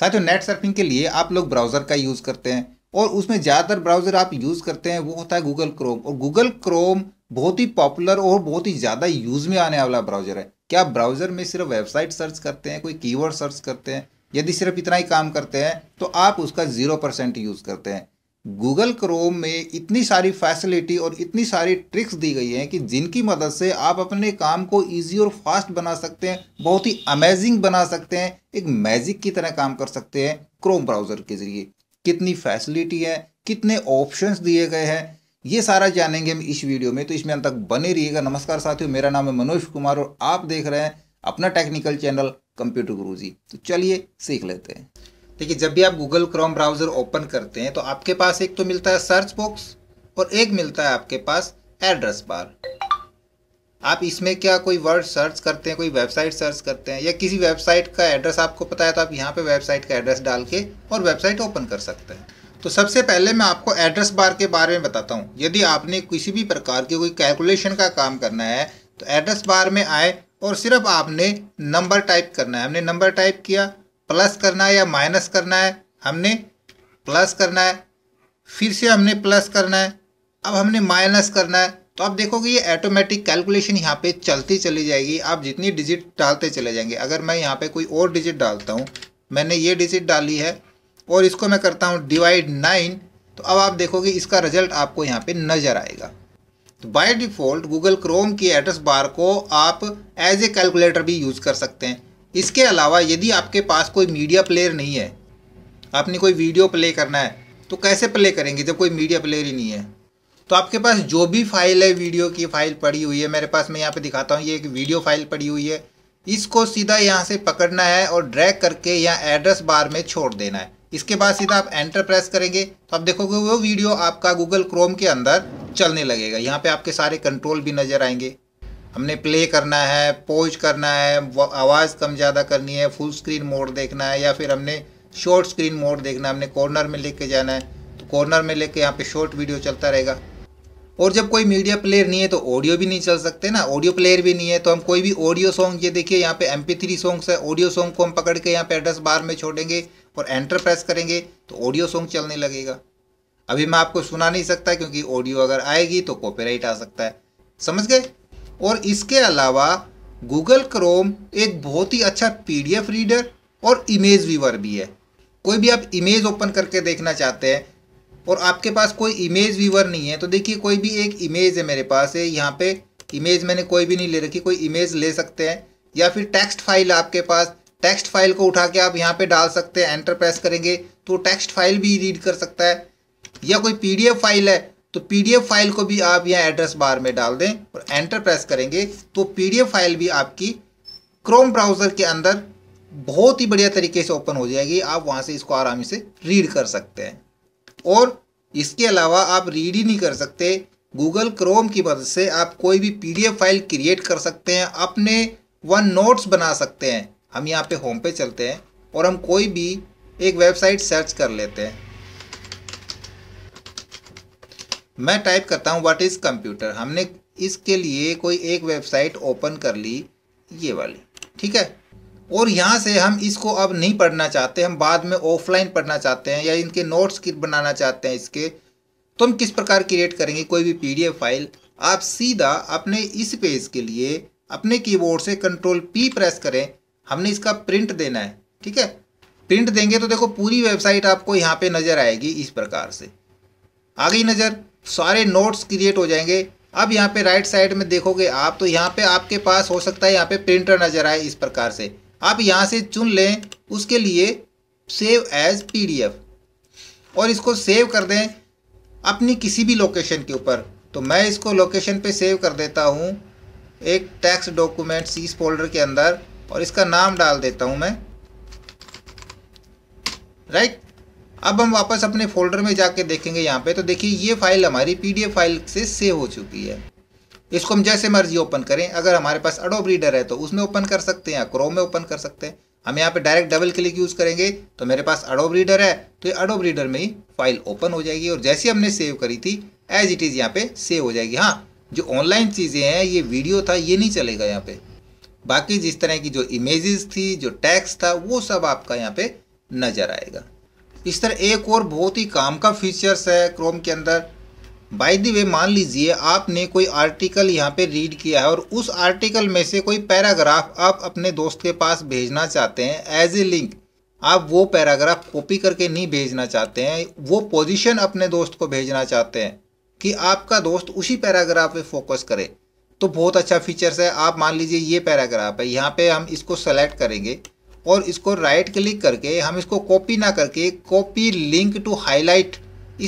साथियों net surfing के लिए आप लोग ब्राउज़र का यूज़ करते हैं और उसमें ज़्यादातर ब्राउज़र आप यूज़ करते हैं वो होता है गूगल क्रोम और गूगल क्रोम बहुत ही पॉपुलर और बहुत ही ज़्यादा यूज़ में आने वाला ब्राउज़र है क्या आप ब्राउज़र में सिर्फ वेबसाइट सर्च करते हैं कोई कीवर्ड सर्च करते हैं यदि सिर्फ इतना ही काम करते हैं तो आप उसका ज़ीरो परसेंट यूज़ करते हैं गूगल क्रोम में इतनी सारी फैसिलिटी और इतनी सारी ट्रिक्स दी गई हैं कि जिनकी मदद से आप अपने काम को इजी और फास्ट बना सकते हैं बहुत ही अमेजिंग बना सकते हैं एक मैजिक की तरह काम कर सकते हैं क्रोम ब्राउज़र के ज़रिए कितनी फैसिलिटी है कितने ऑप्शंस दिए गए हैं ये सारा जानेंगे हम इस वीडियो में तो इसमें अंत तक बने रहिएगा नमस्कार साथियों मेरा नाम है मनोज कुमार और आप देख रहे हैं अपना टेक्निकल चैनल कंप्यूटर गुरु तो चलिए सीख लेते हैं देखिए जब भी आप गूगल क्रोम ब्राउज़र ओपन करते हैं तो आपके पास एक तो मिलता है सर्च बॉक्स और एक मिलता है आपके पास एड्रेस बार आप इसमें क्या कोई वर्ड सर्च करते हैं कोई वेबसाइट सर्च करते हैं या किसी वेबसाइट का एड्रेस आपको पता है तो आप यहाँ पे वेबसाइट का एड्रेस डाल के और वेबसाइट ओपन कर सकते हैं तो सबसे पहले मैं आपको एड्रेस बार के बारे में बताता हूँ यदि आपने किसी भी प्रकार की कोई कैलकुलेशन का काम करना है तो एड्रेस बार में आए और सिर्फ आपने नंबर टाइप करना है हमने नंबर टाइप किया प्लस करना है या माइनस करना है हमने प्लस करना है फिर से हमने प्लस करना है अब हमने माइनस करना है तो आप देखोगे ये ऑटोमेटिक कैलकुलेशन यहाँ पे चलती चली जाएगी आप जितनी डिजिट डालते चले जाएंगे अगर मैं यहाँ पे कोई और डिजिट डालता हूँ मैंने ये डिजिट डाली है और इसको मैं करता हूँ डिवाइड नाइन तो अब आप देखोगे इसका रिजल्ट आपको यहाँ पे नज़र आएगा तो बाय डिफ़ॉल्ट गूगल क्रोम की एड्रेस बार को आप एज ए कैलकुलेटर भी यूज़ कर सकते हैं इसके अलावा यदि आपके पास कोई मीडिया प्लेयर नहीं है आपने कोई वीडियो प्ले करना है तो कैसे प्ले करेंगे जब कोई मीडिया प्लेयर ही नहीं है तो आपके पास जो भी फाइल है वीडियो की फाइल पड़ी हुई है मेरे पास मैं यहाँ पे दिखाता हूँ ये एक वीडियो फाइल पड़ी हुई है इसको सीधा यहाँ से पकड़ना है और ड्रैग करके यहाँ एड्रेस बार में छोड़ देना है इसके बाद सीधा आप एंटर प्रेस करेंगे तो आप देखोगे वो वीडियो आपका गूगल क्रोम के अंदर चलने लगेगा यहाँ पे आपके सारे कंट्रोल भी नज़र आएंगे हमने प्ले करना है पोज करना है आवाज़ कम ज़्यादा करनी है फुल स्क्रीन मोड देखना है या फिर हमने शॉर्ट स्क्रीन मोड देखना है हमने कॉर्नर में लेके जाना है तो कॉर्नर में लेके यहाँ पे शॉर्ट वीडियो चलता रहेगा और जब कोई मीडिया प्लेयर नहीं है तो ऑडियो भी नहीं चल सकते ना ऑडियो प्लेयर भी नहीं है तो हम कोई भी ऑडियो सॉन्ग ये देखिए यहाँ पे एम पी थ्री सॉन्ग्स है ऑडियो सॉन्ग को हम पकड़ के यहाँ पे एड्रेस बार में छोड़ेंगे और एंटर प्रेस करेंगे तो ऑडियो सॉन्ग चलने लगेगा अभी मैं आपको सुना नहीं सकता क्योंकि ऑडियो अगर आएगी तो कॉपीराइट आ सकता है समझ गए और इसके अलावा गूगल क्रोम एक बहुत ही अच्छा पीडीएफ रीडर और इमेज व्यूवर भी है कोई भी आप इमेज ओपन करके देखना चाहते हैं और आपके पास कोई इमेज व्यूवर नहीं है तो देखिए कोई भी एक इमेज है मेरे पास है यहाँ पे इमेज मैंने कोई भी नहीं ले रखी कोई इमेज ले सकते हैं या फिर टेक्स्ट फाइल आपके पास टेक्स्ट फाइल को उठा के आप यहाँ पे डाल सकते हैं एंटर प्रेस करेंगे तो टेक्स्ट फाइल भी रीड कर सकता है या कोई पीडीएफ फाइल है तो पीडीएफ फाइल को भी आप यहाँ एड्रेस बार में डाल दें और एंटर प्रेस करेंगे तो पीडीएफ फाइल भी आपकी क्रोम ब्राउज़र के अंदर बहुत ही बढ़िया तरीके से ओपन हो जाएगी आप वहाँ से इसको आराम से रीड कर सकते हैं और इसके अलावा आप रीड ही नहीं कर सकते गूगल क्रोम की मदद से आप कोई भी पी फाइल क्रिएट कर सकते हैं अपने वन नोट्स बना सकते हैं हम यहाँ पे होम पे चलते हैं और हम कोई भी एक वेबसाइट सर्च कर लेते हैं मैं टाइप करता हूँ व्हाट इज़ कंप्यूटर हमने इसके लिए कोई एक वेबसाइट ओपन कर ली ये वाली ठीक है और यहाँ से हम इसको अब नहीं पढ़ना चाहते हम बाद में ऑफलाइन पढ़ना चाहते हैं या इनके नोट्स बनाना चाहते हैं इसके तो हम किस प्रकार क्रिएट करेंगे कोई भी पीडीएफ फाइल आप सीधा अपने इस पेज के लिए अपने कीबोर्ड से कंट्रोल पी प्रेस करें हमने इसका प्रिंट देना है ठीक है प्रिंट देंगे तो देखो पूरी वेबसाइट आपको यहाँ पर नज़र आएगी इस प्रकार से आ गई नज़र सारे नोट्स क्रिएट हो जाएंगे अब यहाँ पे राइट साइड में देखोगे आप तो यहाँ पे आपके पास हो सकता है यहाँ पे प्रिंटर नज़र आए इस प्रकार से आप यहाँ से चुन लें उसके लिए सेव एज पीडीएफ और इसको सेव कर दें अपनी किसी भी लोकेशन के ऊपर तो मैं इसको लोकेशन पे सेव कर देता हूँ एक टैक्स डॉक्यूमेंट सीस फोल्डर के अंदर और इसका नाम डाल देता हूँ मैं राइट अब हम वापस अपने फोल्डर में जाके देखेंगे यहाँ पे तो देखिए ये फाइल हमारी पीडीएफ फाइल से सेव हो चुकी है इसको हम जैसे मर्जी ओपन करें अगर हमारे पास अडोब रीडर है तो उसमें ओपन कर सकते हैं या क्रोम में ओपन कर सकते हैं हम यहाँ पे डायरेक्ट डबल क्लिक यूज़ करेंगे तो मेरे पास अडोब रीडर है तो ये अडोब रीडर में ही फाइल ओपन हो जाएगी और जैसी हमने सेव करी थी एज इट इज़ यहाँ पे सेव हो जाएगी हाँ जो ऑनलाइन चीज़ें हैं ये वीडियो था ये नहीं चलेगा यहाँ पे बाकी जिस तरह की जो इमेजेस थी जो टैक्स था वो सब आपका यहाँ पे नज़र आएगा इस तरह एक और बहुत ही काम का फीचर्स है क्रोम के अंदर बाई दी वे मान लीजिए आपने कोई आर्टिकल यहाँ पे रीड किया है और उस आर्टिकल में से कोई पैराग्राफ आप अपने दोस्त के पास भेजना चाहते हैं एज ए लिंक आप वो पैराग्राफ कॉपी करके नहीं भेजना चाहते हैं वो पोजीशन अपने दोस्त को भेजना चाहते हैं कि आपका दोस्त उसी पैराग्राफ पे फोकस करे तो बहुत अच्छा फीचर्स है आप मान लीजिए ये पैराग्राफ है यहाँ पे हम इसको सेलेक्ट करेंगे और इसको राइट क्लिक करके हम इसको कॉपी ना करके कॉपी लिंक टू हाईलाइट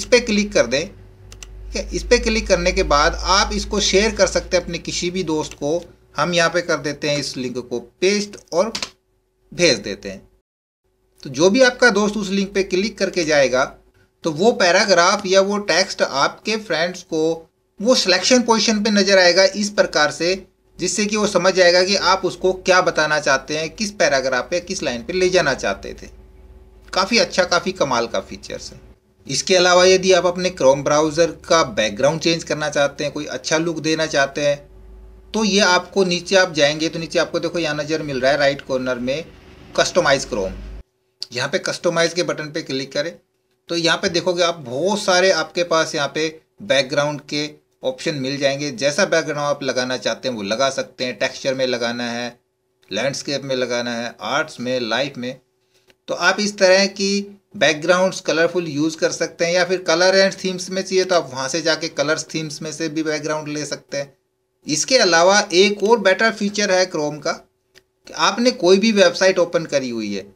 इस पर क्लिक कर दें ठीक है इस पर क्लिक करने के बाद आप इसको शेयर कर सकते हैं अपने किसी भी दोस्त को हम यहाँ पे कर देते हैं इस लिंक को पेस्ट और भेज देते हैं तो जो भी आपका दोस्त उस लिंक पे क्लिक करके जाएगा तो वो पैराग्राफ या वो टेक्स्ट आपके फ्रेंड्स को वो सिलेक्शन पोजिशन पर नज़र आएगा इस प्रकार से जिससे कि वो समझ जाएगा कि आप उसको क्या बताना चाहते हैं किस पैराग्राफ पे किस लाइन पे ले जाना चाहते थे काफ़ी अच्छा काफ़ी कमाल का फीचर्स है इसके अलावा यदि आप अपने क्रोम ब्राउज़र का बैकग्राउंड चेंज करना चाहते हैं कोई अच्छा लुक देना चाहते हैं तो ये आपको नीचे आप जाएंगे तो नीचे आपको देखो यहाँ नज़र मिल रहा है राइट कॉर्नर में कस्टोमाइज़ क्रोम यहाँ पे कस्टोमाइज़ के बटन पे क्लिक करें तो यहाँ पे देखोगे आप बहुत सारे आपके पास यहाँ पे बैकग्राउंड के ऑप्शन मिल जाएंगे जैसा बैकग्राउंड आप लगाना चाहते हैं वो लगा सकते हैं टेक्सचर में लगाना है लैंडस्केप में लगाना है आर्ट्स में लाइफ में तो आप इस तरह की बैकग्राउंड्स कलरफुल यूज़ कर सकते हैं या फिर कलर एंड थीम्स में चाहिए तो आप वहाँ से जाके कलर्स थीम्स में से भी बैकग्राउंड ले सकते हैं इसके अलावा एक और बेटर फीचर है क्रोम का कि आपने कोई भी वेबसाइट ओपन करी हुई है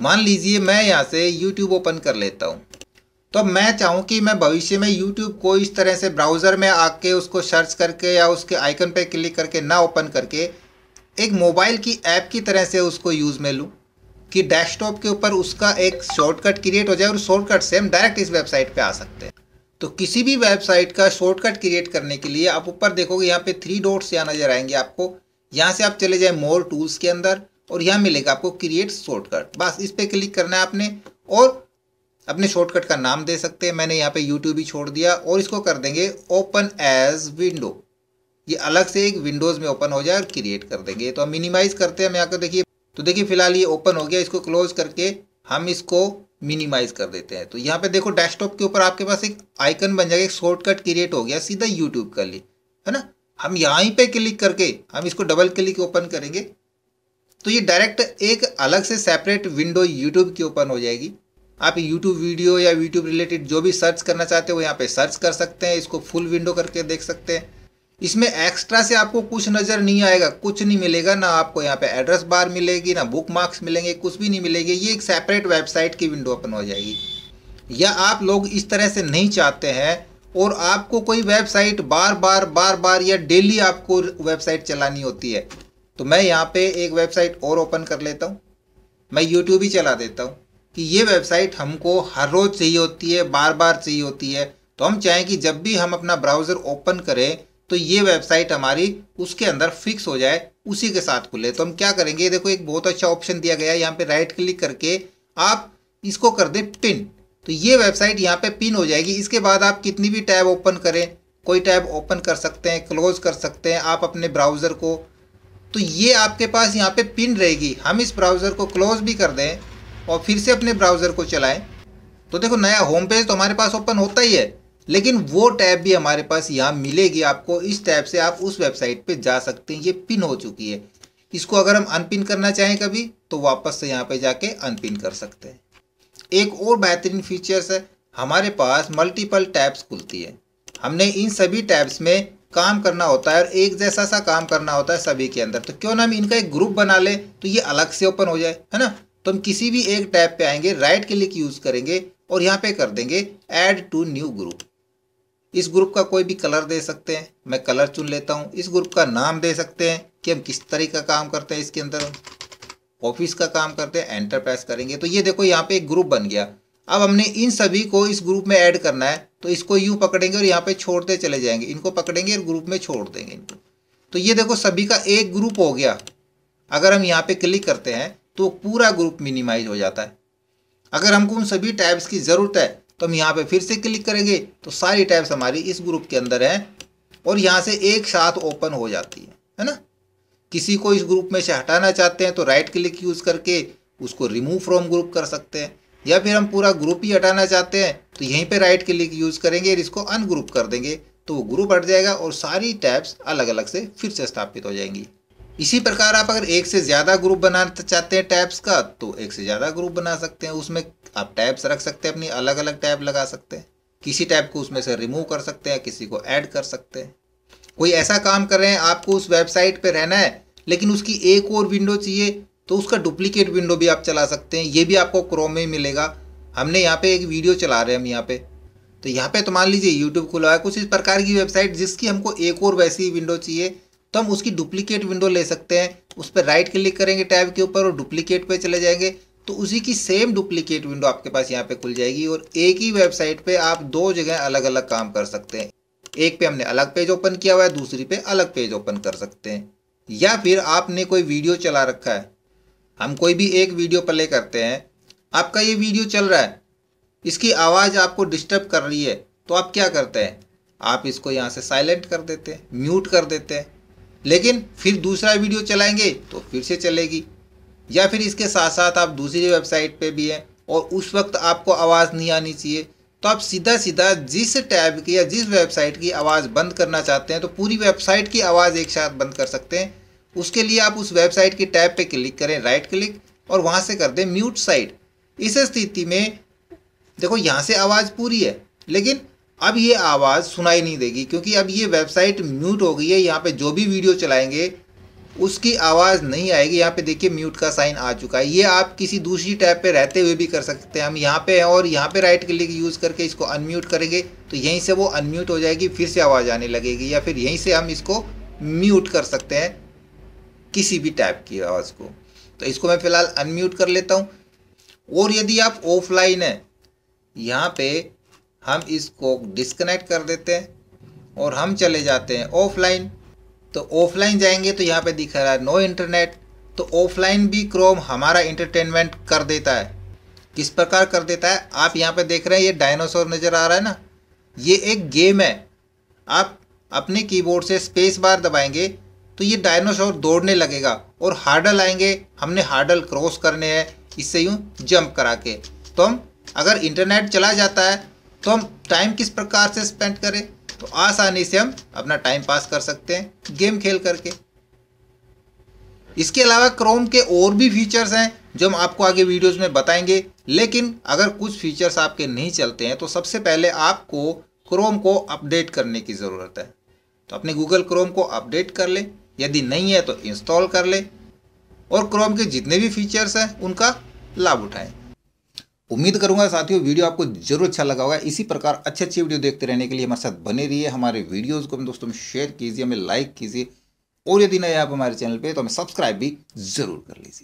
मान लीजिए मैं यहाँ से यूट्यूब ओपन कर लेता हूँ तो मैं चाहूँ कि मैं भविष्य में यूट्यूब को इस तरह से ब्राउज़र में आके उसको सर्च करके या उसके आइकन पर क्लिक करके ना ओपन करके एक मोबाइल की ऐप की तरह से उसको यूज़ में लूँ कि डेस्कटॉप के ऊपर उसका एक शॉर्टकट क्रिएट हो जाए और शॉर्टकट से हम डायरेक्ट इस वेबसाइट पे आ सकते हैं तो किसी भी वेबसाइट का शॉर्टकट क्रिएट करने के लिए आप ऊपर देखोगे यहाँ पे थ्री डॉट्स यहाँ नजर आएंगे आपको यहाँ से आप चले जाएं मोर टूल्स के अंदर और यहाँ मिलेगा आपको क्रिएट शॉर्टकट बस इस पर क्लिक करना है आपने और अपने शॉर्टकट का नाम दे सकते हैं मैंने यहाँ पे यूट्यूब ही छोड़ दिया और इसको कर देंगे ओपन एज विंडो ये अलग से एक विंडोज़ में ओपन हो जाए और क्रिएट कर देंगे तो हम मिनिमाइज़ करते हैं हम यहाँ कर देखिए तो देखिए फिलहाल ये ओपन हो गया इसको क्लोज करके हम इसको मिनिमाइज़ कर देते हैं तो यहाँ पे देखो डेस्कटॉप के ऊपर आपके पास एक आइकन बन जाएगा एक शॉर्टकट क्रिएट हो गया सीधा यूट्यूब का लिए है ना हम यहाँ पे क्लिक करके हम इसको डबल क्लिक ओपन करेंगे तो ये डायरेक्ट एक अलग से सेपरेट विंडो यूट्यूब की ओपन हो जाएगी आप यूट्यूब वीडियो या यूट्यूब रिलेटेड जो भी सर्च करना चाहते हो यहाँ पे सर्च कर सकते हैं इसको फुल विंडो करके देख सकते हैं इसमें एक्स्ट्रा से आपको कुछ नज़र नहीं आएगा कुछ नहीं मिलेगा ना आपको यहाँ पे एड्रेस बार मिलेगी ना बुक मार्क्स मिलेंगे कुछ भी नहीं मिलेगी ये एक सेपरेट वेबसाइट की विंडो ओपन हो जाएगी या आप लोग इस तरह से नहीं चाहते हैं और आपको कोई वेबसाइट बार बार बार बार या डेली आपको वेबसाइट चलानी होती है तो मैं यहाँ पर एक वेबसाइट और ओपन कर लेता हूँ मैं यूट्यूब ही चला देता हूँ कि ये वेबसाइट हमको हर रोज़ चाहिए होती है बार बार चाहिए होती है तो हम चाहें कि जब भी हम अपना ब्राउज़र ओपन करें तो ये वेबसाइट हमारी उसके अंदर फिक्स हो जाए उसी के साथ खुले तो हम क्या करेंगे देखो एक बहुत अच्छा ऑप्शन दिया गया है यहाँ पे राइट क्लिक करके आप इसको कर दें पिन तो ये वेबसाइट यहाँ पे पिन हो जाएगी इसके बाद आप कितनी भी टैब ओपन करें कोई टैब ओपन कर सकते हैं क्लोज कर सकते हैं आप अपने ब्राउज़र को तो ये आपके पास यहाँ पे पिन रहेगी हम इस ब्राउज़र को क्लोज भी कर दें और फिर से अपने ब्राउज़र को चलाएं तो देखो नया होम पेज तो हमारे पास ओपन होता ही है लेकिन वो टैब भी हमारे पास यहाँ मिलेगी आपको इस टैब से आप उस वेबसाइट पे जा सकते हैं ये पिन हो चुकी है इसको अगर हम अनपिन करना चाहें कभी तो वापस से यहाँ पे जाके अनपिन कर सकते हैं एक और बेहतरीन फीचर्स है हमारे पास मल्टीपल टैब्स खुलती है हमने इन सभी टैब्स में काम करना होता है और एक जैसा सा काम करना होता है सभी के अंदर तो क्यों ना हम इनका एक ग्रुप बना ले तो ये अलग से ओपन हो जाए है ना तो हम किसी भी एक टैब पे आएंगे राइट क्लिक यूज़ करेंगे और यहाँ पे कर देंगे ऐड टू न्यू ग्रुप इस ग्रुप का कोई भी कलर दे सकते हैं मैं कलर चुन लेता हूँ इस ग्रुप का नाम दे सकते हैं कि हम किस तरह का काम करते हैं इसके अंदर ऑफिस का काम करते हैं एंटर प्रेस करेंगे तो ये देखो यहाँ पे एक ग्रुप बन गया अब हमने इन सभी को इस ग्रुप में ऐड करना है तो इसको यूँ पकड़ेंगे और यहाँ पे छोड़ते चले जाएंगे इनको पकड़ेंगे और ग्रुप में छोड़ देंगे इनको तो ये देखो सभी का एक ग्रुप हो गया अगर हम यहाँ पे क्लिक करते हैं तो पूरा ग्रुप मिनिमाइज हो जाता है अगर हमको उन सभी टैब्स की ज़रूरत है तो हम यहाँ पे फिर से क्लिक करेंगे तो सारी टैब्स हमारी इस ग्रुप के अंदर हैं और यहाँ से एक साथ ओपन हो जाती है है ना किसी को इस ग्रुप में से हटाना चाहते हैं तो राइट क्लिक यूज़ करके उसको रिमूव फ्रॉम ग्रुप कर सकते हैं या फिर हम पूरा ग्रुप ही हटाना चाहते हैं तो यहीं पर राइट क्लिक यूज़ करेंगे और इसको अनग्रुप कर देंगे तो वो ग्रुप हट जाएगा और सारी टैब्स अलग अलग से फिर से स्थापित हो जाएंगी इसी प्रकार आप अगर एक से ज़्यादा ग्रुप बनाना चाहते हैं टैब्स का तो एक से ज़्यादा ग्रुप बना सकते हैं उसमें आप टैब्स रख सकते हैं अपनी अलग अलग टैब लगा सकते हैं किसी टैब को उसमें से रिमूव कर सकते हैं किसी को ऐड कर सकते हैं कोई ऐसा काम कर रहे हैं आपको उस वेबसाइट पर रहना है लेकिन उसकी एक और विंडो चाहिए तो उसका डुप्लीकेट विंडो भी आप चला सकते हैं ये भी आपको क्रोम में ही मिलेगा हमने यहाँ पे एक वीडियो चला रहे हैं हम यहाँ पे तो यहाँ पे तो मान लीजिए यूट्यूब खुला है कुछ इस प्रकार की वेबसाइट जिसकी हमको एक और वैसी विंडो चाहिए तो हम उसकी डुप्लीकेट विंडो ले सकते हैं उस पर राइट क्लिक करेंगे टैब के ऊपर और डुप्लीकेट पे चले जाएंगे तो उसी की सेम डुप्लीकेट विंडो आपके पास यहाँ पे खुल जाएगी और एक ही वेबसाइट पे आप दो जगह अलग अलग काम कर सकते हैं एक पे हमने अलग पेज ओपन किया हुआ है दूसरी पे अलग पेज ओपन कर सकते हैं या फिर आपने कोई वीडियो चला रखा है हम कोई भी एक वीडियो प्ले करते हैं आपका ये वीडियो चल रहा है इसकी आवाज़ आपको डिस्टर्ब कर रही है तो आप क्या करते हैं आप इसको यहाँ से साइलेंट कर देते हैं म्यूट कर देते हैं लेकिन फिर दूसरा वीडियो चलाएंगे तो फिर से चलेगी या फिर इसके साथ साथ आप दूसरी वेबसाइट पे भी हैं और उस वक्त आपको आवाज़ नहीं आनी चाहिए तो आप सीधा सीधा जिस टैब की या जिस वेबसाइट की आवाज़ बंद करना चाहते हैं तो पूरी वेबसाइट की आवाज़ एक साथ बंद कर सकते हैं उसके लिए आप उस वेबसाइट की टैब पर क्लिक करें राइट क्लिक और वहाँ से कर दें म्यूट साइट इस स्थिति में देखो यहाँ से आवाज़ पूरी है लेकिन अब ये आवाज़ सुनाई नहीं देगी क्योंकि अब ये वेबसाइट म्यूट हो गई है यहाँ पे जो भी वीडियो चलाएंगे उसकी आवाज़ नहीं आएगी यहाँ पे देखिए म्यूट का साइन आ चुका है ये आप किसी दूसरी टैब पे रहते हुए भी कर सकते हैं हम यहाँ पे हैं और यहाँ पे राइट क्लिक यूज़ करके इसको अनम्यूट करेंगे तो यहीं से वो अनम्यूट हो जाएगी फिर से आवाज़ आने लगेगी या फिर यहीं से हम इसको म्यूट कर सकते हैं किसी भी टैब की आवाज़ को तो इसको मैं फ़िलहाल अनम्यूट कर लेता हूँ और यदि आप ऑफलाइन हैं यहाँ पर हम इसको डिस्कनेक्ट कर देते हैं और हम चले जाते हैं ऑफलाइन तो ऑफलाइन जाएंगे तो यहाँ पे दिख रहा है नो इंटरनेट तो ऑफलाइन भी क्रोम हमारा इंटरटेनमेंट कर देता है किस प्रकार कर देता है आप यहाँ पे देख रहे हैं ये डायनासोर नज़र आ रहा है ना ये एक गेम है आप अपने कीबोर्ड से स्पेस बार दबाएंगे तो ये डायनासोर दौड़ने लगेगा और हार्डल आएंगे हमने हार्डल क्रॉस करने हैं इससे यूँ जंप करा के तो हम अगर इंटरनेट चला जाता है तो हम टाइम किस प्रकार से स्पेंड करें तो आसानी से हम अपना टाइम पास कर सकते हैं गेम खेल करके इसके अलावा क्रोम के और भी फीचर्स हैं जो हम आपको आगे वीडियोस में बताएंगे लेकिन अगर कुछ फीचर्स आपके नहीं चलते हैं तो सबसे पहले आपको क्रोम को अपडेट करने की ज़रूरत है तो अपने गूगल क्रोम को अपडेट कर लें यदि नहीं है तो इंस्टॉल कर लें और क्रोम के जितने भी फीचर्स हैं उनका लाभ उठाएं उम्मीद करूंगा साथियों वीडियो आपको जरूर अच्छा लगा होगा इसी प्रकार अच्छे अच्छी वीडियो देखते रहने के लिए हमारे साथ बने रहिए हमारे वीडियोज़ को दोस्तों में शेयर कीजिए हमें लाइक कीजिए और यदि नए आप हमारे चैनल पर तो हमें सब्सक्राइब भी जरूर कर लीजिए